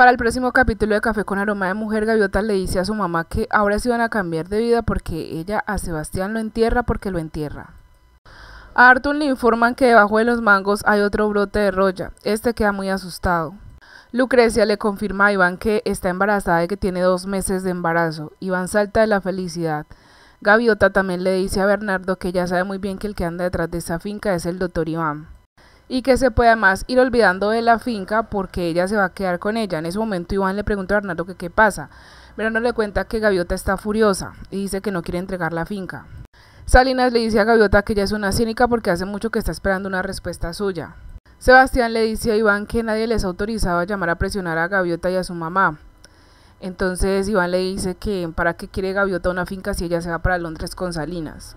Para el próximo capítulo de Café con Aroma de Mujer, Gaviota le dice a su mamá que ahora se van a cambiar de vida porque ella a Sebastián lo entierra porque lo entierra. A Arthur le informan que debajo de los mangos hay otro brote de roya. Este queda muy asustado. Lucrecia le confirma a Iván que está embarazada y que tiene dos meses de embarazo. Iván salta de la felicidad. Gaviota también le dice a Bernardo que ya sabe muy bien que el que anda detrás de esa finca es el doctor Iván y que se puede más ir olvidando de la finca porque ella se va a quedar con ella. En ese momento Iván le pregunta a Bernardo que qué pasa. Bernardo le cuenta que Gaviota está furiosa y dice que no quiere entregar la finca. Salinas le dice a Gaviota que ella es una cínica porque hace mucho que está esperando una respuesta suya. Sebastián le dice a Iván que nadie les ha autorizado a llamar a presionar a Gaviota y a su mamá. Entonces Iván le dice que para qué quiere Gaviota una finca si ella se va para Londres con Salinas.